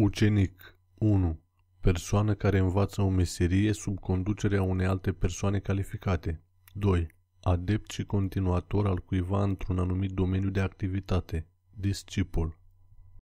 Ucenic 1. Persoană care învață o meserie sub conducerea unei alte persoane calificate. 2. Adept și continuator al cuiva într-un anumit domeniu de activitate. Discipol.